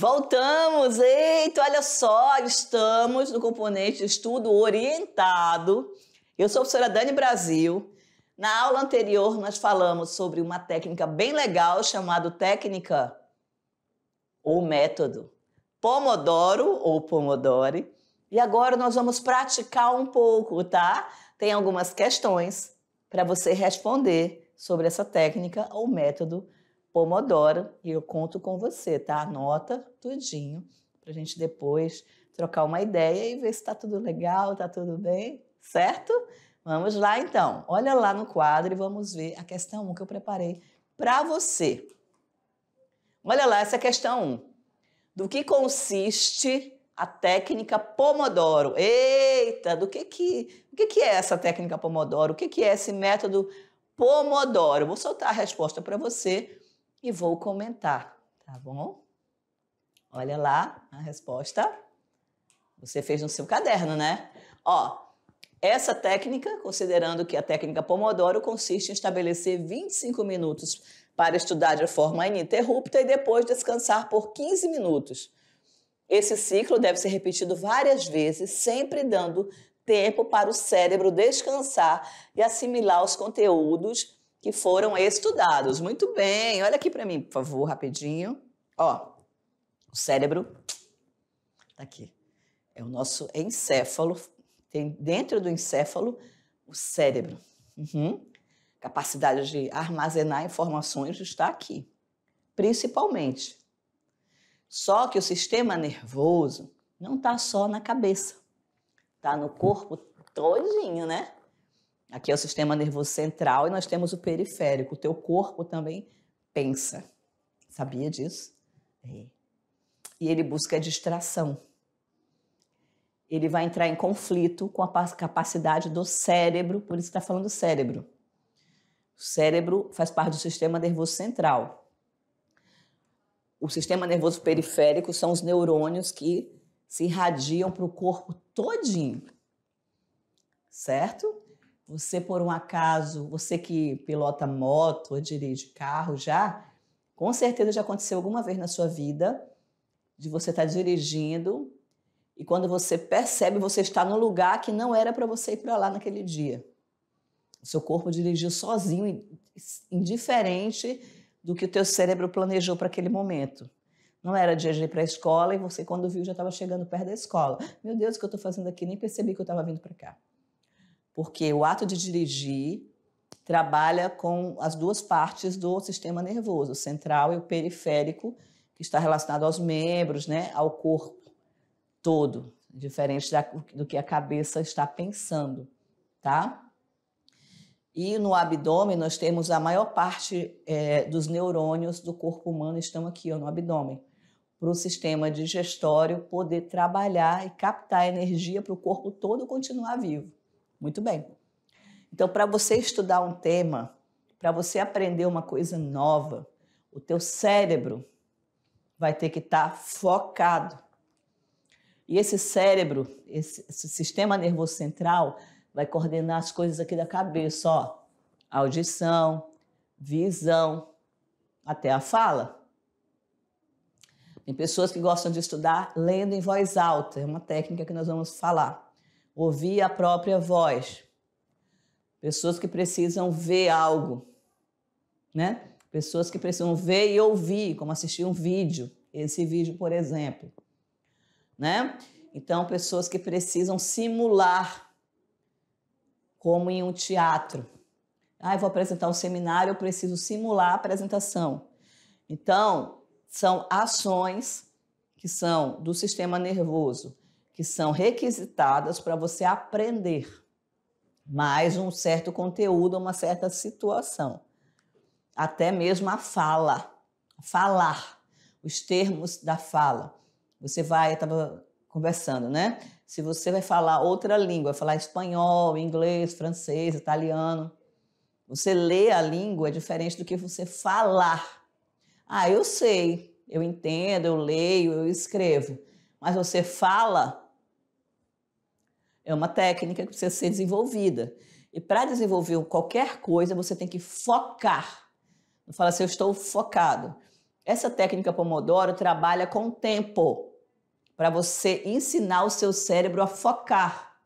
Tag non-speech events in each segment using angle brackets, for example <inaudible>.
Voltamos! Eita, olha só, estamos no componente estudo orientado. Eu sou a professora Dani Brasil. Na aula anterior, nós falamos sobre uma técnica bem legal chamada técnica ou método Pomodoro ou Pomodori. E agora nós vamos praticar um pouco, tá? Tem algumas questões para você responder sobre essa técnica ou método Pomodoro e eu conto com você, tá? Anota tudinho para a gente depois trocar uma ideia e ver se está tudo legal, está tudo bem, certo? Vamos lá então. Olha lá no quadro e vamos ver a questão 1 que eu preparei para você. Olha lá essa questão 1. Do que consiste a técnica Pomodoro? Eita, do que que, do que, que é essa técnica Pomodoro? O que, que é esse método Pomodoro? Vou soltar a resposta para você e vou comentar, tá bom? Olha lá a resposta. Você fez no seu caderno, né? Ó, essa técnica, considerando que a técnica Pomodoro consiste em estabelecer 25 minutos para estudar de forma ininterrupta e depois descansar por 15 minutos. Esse ciclo deve ser repetido várias vezes, sempre dando tempo para o cérebro descansar e assimilar os conteúdos que foram estudados. Muito bem, olha aqui para mim, por favor, rapidinho. Ó, o cérebro tá aqui. É o nosso encéfalo. Tem dentro do encéfalo o cérebro. Uhum. Capacidade de armazenar informações está aqui, principalmente. Só que o sistema nervoso não está só na cabeça, está no corpo todinho, né? Aqui é o sistema nervoso central e nós temos o periférico. O teu corpo também pensa. Sabia disso? É. E ele busca distração. Ele vai entrar em conflito com a capacidade do cérebro, por isso está falando cérebro. O cérebro faz parte do sistema nervoso central. O sistema nervoso periférico são os neurônios que se irradiam para o corpo todinho, certo? Você, por um acaso, você que pilota moto ou dirige carro já, com certeza já aconteceu alguma vez na sua vida de você estar tá dirigindo e quando você percebe, você está no lugar que não era para você ir para lá naquele dia. O seu corpo dirigiu sozinho, indiferente do que o teu cérebro planejou para aquele momento. Não era dia de ir para a escola e você, quando viu, já estava chegando perto da escola. Meu Deus, o que eu estou fazendo aqui? Nem percebi que eu estava vindo para cá porque o ato de dirigir trabalha com as duas partes do sistema nervoso, o central e o periférico, que está relacionado aos membros, né, ao corpo todo, diferente da, do que a cabeça está pensando, tá? E no abdômen nós temos a maior parte é, dos neurônios do corpo humano estão aqui ó, no abdômen, para o sistema digestório poder trabalhar e captar energia para o corpo todo continuar vivo. Muito bem. Então, para você estudar um tema, para você aprender uma coisa nova, o teu cérebro vai ter que estar tá focado. E esse cérebro, esse, esse, sistema nervoso central, vai coordenar as coisas aqui da cabeça, ó. Audição, visão, até a fala. Tem pessoas que gostam de estudar lendo em voz alta, é uma técnica que nós vamos falar ouvir a própria voz. Pessoas que precisam ver algo, né? Pessoas que precisam ver e ouvir, como assistir um vídeo, esse vídeo, por exemplo, né? Então, pessoas que precisam simular, como em um teatro. Ah, vou apresentar um seminário, eu preciso simular a apresentação. Então, são ações que são do sistema nervoso que são requisitadas para você aprender mais um certo conteúdo, uma certa situação. Até mesmo a fala, falar, os termos da fala. Você vai, estava conversando, né? Se você vai falar outra língua, falar espanhol, inglês, francês, italiano, você lê a língua é diferente do que você falar. Ah, eu sei, eu entendo, eu leio, eu escrevo. Mas você fala, é uma técnica que precisa ser desenvolvida. E para desenvolver qualquer coisa, você tem que focar. Não fala assim, eu estou focado. Essa técnica Pomodoro trabalha com tempo, para você ensinar o seu cérebro a focar.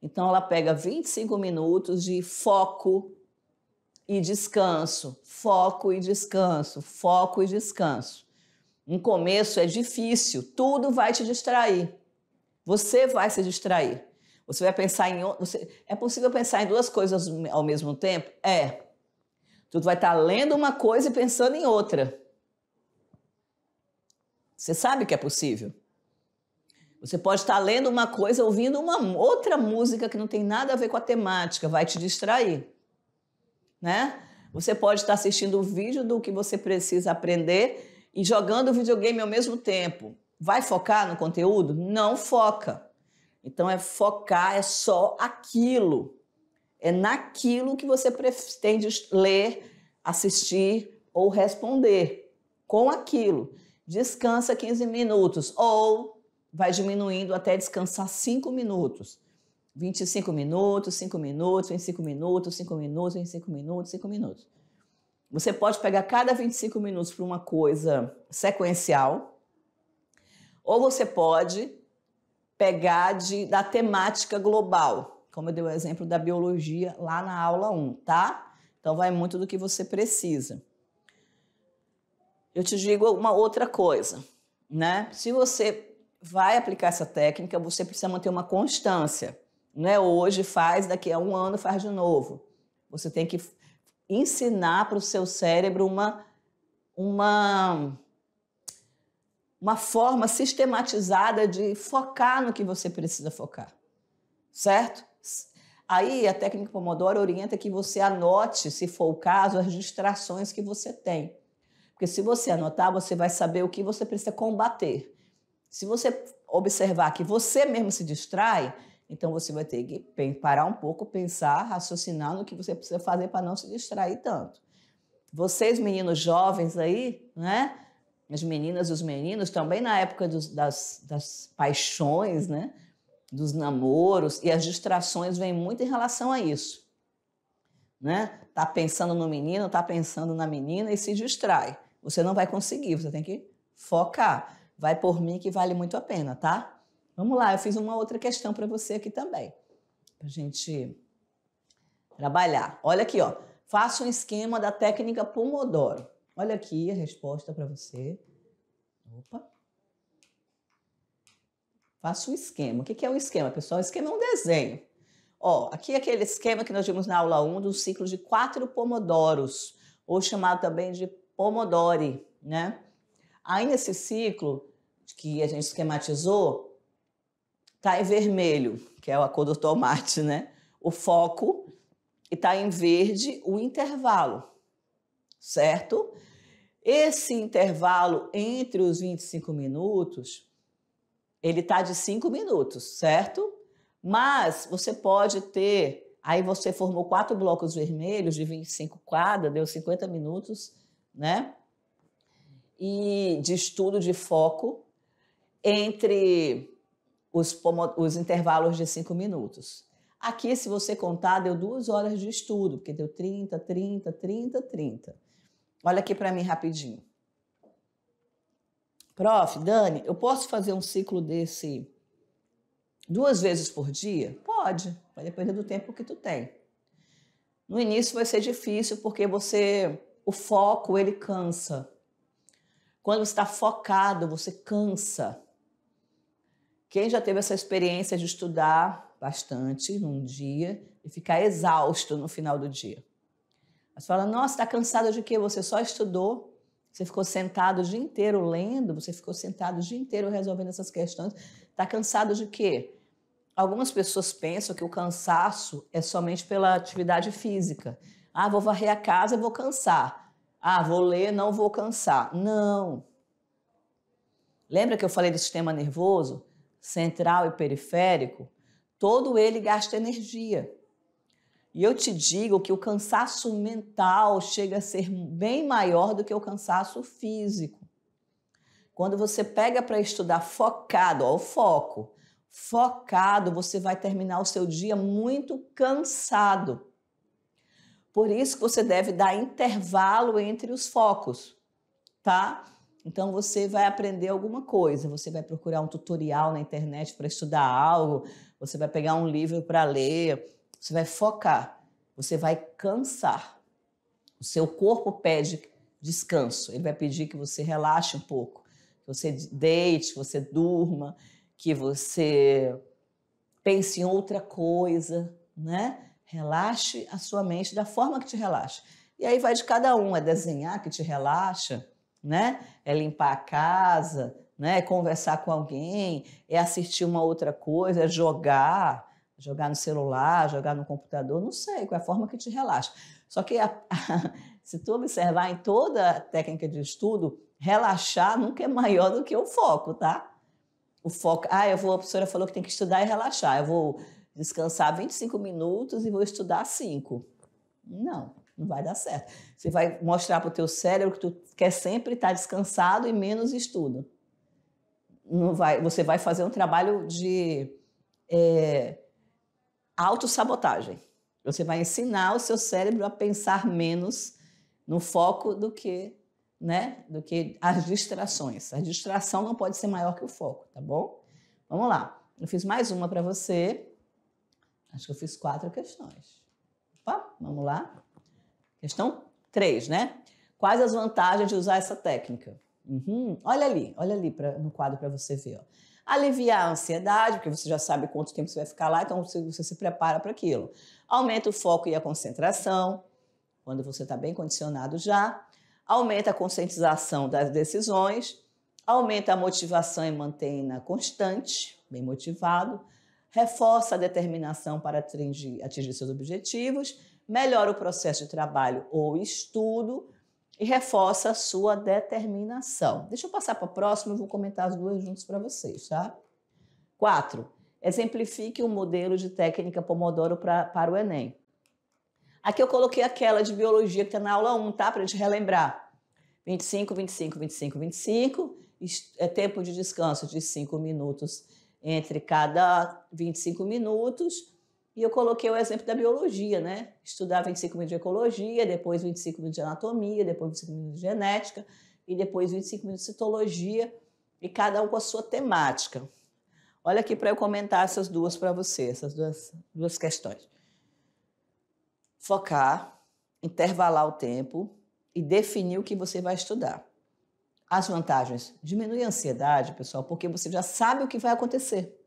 Então, ela pega 25 minutos de foco e descanso, foco e descanso, foco e descanso. Um começo é difícil, tudo vai te distrair. Você vai se distrair. Você vai pensar em. Você, é possível pensar em duas coisas ao mesmo tempo? É. Tu vai estar tá lendo uma coisa e pensando em outra. Você sabe que é possível. Você pode estar tá lendo uma coisa, ouvindo uma outra música que não tem nada a ver com a temática, vai te distrair, né? Você pode estar tá assistindo o vídeo do que você precisa aprender e jogando videogame ao mesmo tempo. Vai focar no conteúdo? Não foca. Então é focar, é só aquilo. É naquilo que você pretende ler, assistir ou responder. Com aquilo. Descansa 15 minutos ou vai diminuindo até descansar 5 minutos. 25 minutos, 5 minutos, 25 minutos, 5 minutos, 25 minutos, 5 minutos. Você pode pegar cada 25 minutos para uma coisa sequencial, ou você pode pegar de, da temática global, como eu dei o exemplo da biologia lá na aula 1, tá? Então vai muito do que você precisa. Eu te digo uma outra coisa, né? Se você vai aplicar essa técnica, você precisa manter uma constância. Não é hoje faz, daqui a um ano faz de novo. Você tem que ensinar para o seu cérebro uma, uma uma forma sistematizada de focar no que você precisa focar, certo? Aí a técnica Pomodoro orienta que você anote, se for o caso, as distrações que você tem. Porque se você anotar, você vai saber o que você precisa combater. Se você observar que você mesmo se distrai, então você vai ter que parar um pouco, pensar, raciocinar no que você precisa fazer para não se distrair tanto. Vocês, meninos jovens aí, né? as meninas e os meninos, também na época dos, das, das paixões, né? dos namoros, e as distrações vêm muito em relação a isso. Né? Tá pensando no menino, tá pensando na menina e se distrai. Você não vai conseguir, você tem que focar. Vai por mim que vale muito a pena, tá? Vamos lá, eu fiz uma outra questão para você aqui também, para gente trabalhar. Olha aqui, ó. Faça um esquema da técnica Pomodoro. Olha aqui a resposta para você. Opa. Faça o esquema. O que é o esquema, pessoal? O esquema é um desenho. Ó, aqui é aquele esquema que nós vimos na aula 1 do ciclo de quatro pomodoros, ou chamado também de pomodori, né? Aí nesse ciclo que a gente esquematizou, tá em vermelho, que é a cor do tomate, né? O foco e tá em verde o intervalo, certo? Esse intervalo entre os 25 minutos, ele tá de 5 minutos, certo? Mas você pode ter, aí você formou quatro blocos vermelhos de 25 cada, deu 50 minutos, né? E de estudo de foco entre os, os intervalos de 5 minutos. Aqui, se você contar, deu duas horas de estudo, porque deu 30, 30, 30, 30. Olha aqui para mim rapidinho. Prof, Dani, eu posso fazer um ciclo desse duas vezes por dia? Pode, vai depender do tempo que tu tem. No início vai ser difícil porque você o foco ele cansa. Quando está focado, você cansa. Quem já teve essa experiência de estudar bastante num dia e ficar exausto no final do dia? Você fala, nossa, está cansado de quê? Você só estudou, você ficou sentado o dia inteiro lendo, você ficou sentado o dia inteiro resolvendo essas questões. Está cansado de quê? Algumas pessoas pensam que o cansaço é somente pela atividade física. Ah, vou varrer a casa, vou cansar. Ah, vou ler, não vou cansar. Não. Lembra que eu falei do sistema nervoso central e periférico? Todo ele gasta energia. E eu te digo que o cansaço mental chega a ser bem maior do que o cansaço físico. Quando você pega para estudar focado, ó, o foco, focado, você vai terminar o seu dia muito cansado. Por isso que você deve dar intervalo entre os focos, tá? Então você vai aprender alguma coisa, você vai procurar um tutorial na internet para estudar algo, você vai pegar um livro para ler, você vai focar, você vai cansar. O seu corpo pede descanso, ele vai pedir que você relaxe um pouco, que você deite, que você durma, que você pense em outra coisa, né? Relaxe a sua mente da forma que te relaxa. E aí vai de cada um, é desenhar que te relaxa, né? É limpar a casa, né? É conversar com alguém, é assistir uma outra coisa, é jogar, jogar no celular, jogar no computador, não sei, qual é a forma que te relaxa. Só que a, <laughs> a, se tu observar em toda a técnica de estudo, relaxar nunca é maior do que o foco, tá? O foco, ah, eu vou, a professora falou que tem que estudar e relaxar, eu vou descansar 25 minutos e vou estudar 5. Não, não vai dar certo. Você vai mostrar para o teu cérebro que tu quer sempre estar descansado e menos estudo. Não vai, você vai fazer um trabalho de é, autossabotagem. Você vai ensinar o seu cérebro a pensar menos no foco do que, né, do que as distrações. A distração não pode ser maior que o foco, tá bom? Vamos lá. Eu fiz mais uma para você. Acho que eu fiz quatro questões. Opa, vamos lá. Questão três, né? Quais as vantagens de usar essa técnica? Uhum. Olha ali, olha ali pra, no quadro para você ver. Ó aliviar a ansiedade, porque você já sabe quanto tempo você vai ficar lá, então você, você se prepara para aquilo. Aumenta o foco e a concentração, quando você está bem condicionado já. Aumenta a conscientização das decisões, aumenta a motivação e mantém-na constante, bem motivado, reforça a determinação para atingir, atingir seus objetivos, melhora o processo de trabalho ou estudo, e reforça a sua determinação. Deixa eu passar para o próximo, eu vou comentar as duas juntas para vocês, tá? Quatro, exemplifique o um modelo de técnica Pomodoro pra, para o Enem. Aqui eu coloquei aquela de biologia que está na aula 1, tá? Para a gente relembrar. 25, 25, 25, 25. É tempo de descanso de 5 minutos entre cada 25 minutos. E eu coloquei o exemplo da biologia, né? Estudava 25 minutos de ecologia, depois 25 minutos de anatomia, depois 25 minutos de genética e depois 25 minutos de citologia, e cada um com a sua temática. Olha aqui para eu comentar essas duas para você, essas duas, duas questões. Focar, intervalar o tempo e definir o que você vai estudar. As vantagens: diminui a ansiedade, pessoal, porque você já sabe o que vai acontecer.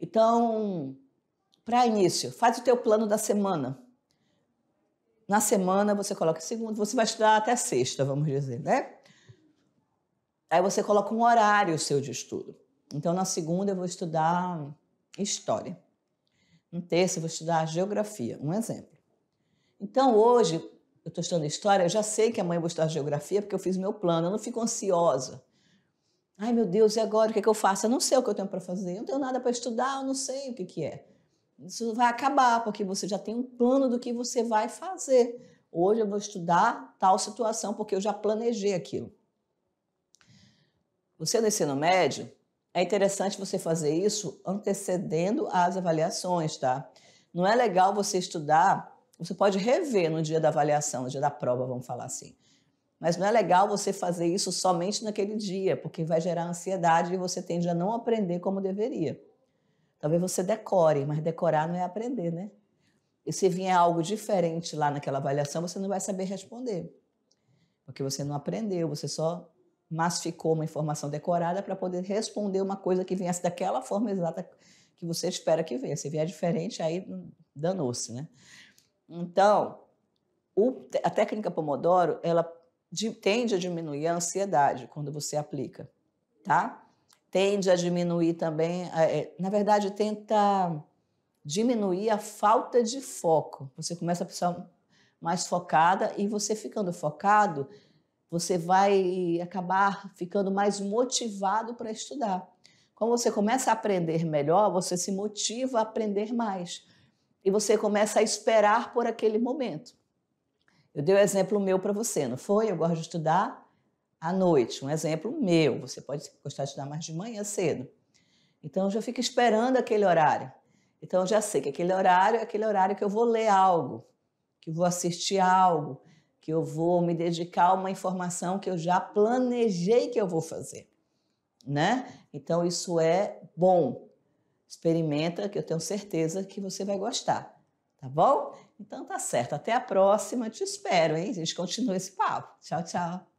Então, para início, faz o teu plano da semana. Na semana você coloca segunda, você vai estudar até sexta, vamos dizer, né? Aí você coloca um horário seu de estudo. Então, na segunda eu vou estudar história. No terça eu vou estudar geografia, um exemplo. Então, hoje eu estou estudando história, eu já sei que amanhã eu vou estudar geografia porque eu fiz meu plano, eu não fico ansiosa. Ai, meu Deus, e agora o que, é que eu faço? Eu não sei o que eu tenho para fazer, eu não tenho nada para estudar, eu não sei o que, que é isso vai acabar, porque você já tem um plano do que você vai fazer. Hoje eu vou estudar tal situação, porque eu já planejei aquilo. Você No ensino médio, é interessante você fazer isso antecedendo as avaliações, tá? Não é legal você estudar, você pode rever no dia da avaliação, no dia da prova, vamos falar assim. Mas não é legal você fazer isso somente naquele dia, porque vai gerar ansiedade e você tende a não aprender como deveria. Talvez você decore, mas decorar não é aprender, né? E se vier algo diferente lá naquela avaliação, você não vai saber responder. Porque você não aprendeu, você só massificou uma informação decorada para poder responder uma coisa que viesse daquela forma exata que você espera que venha. Se vier diferente, aí danou-se, né? Então, o, a técnica Pomodoro, ela de, tende a diminuir a ansiedade quando você aplica, tá? tende a diminuir também, é, é, na verdade, tenta diminuir a falta de foco. Você começa a pensar mais focada e você ficando focado, você vai acabar ficando mais motivado para estudar. Quando você começa a aprender melhor, você se motiva a aprender mais e você começa a esperar por aquele momento. Eu dei o um exemplo meu para você, não foi? Eu gosto de estudar, à noite. Um exemplo meu, você pode gostar de dar mais de manhã cedo. Então, eu já fico esperando aquele horário. Então, eu já sei que aquele horário é aquele horário que eu vou ler algo, que eu vou assistir algo, que eu vou me dedicar a uma informação que eu já planejei que eu vou fazer, né? Então, isso é bom. Experimenta, que eu tenho certeza que você vai gostar, tá bom? Então, tá certo. Até a próxima. Te espero, hein? A gente continua esse papo. Tchau, tchau.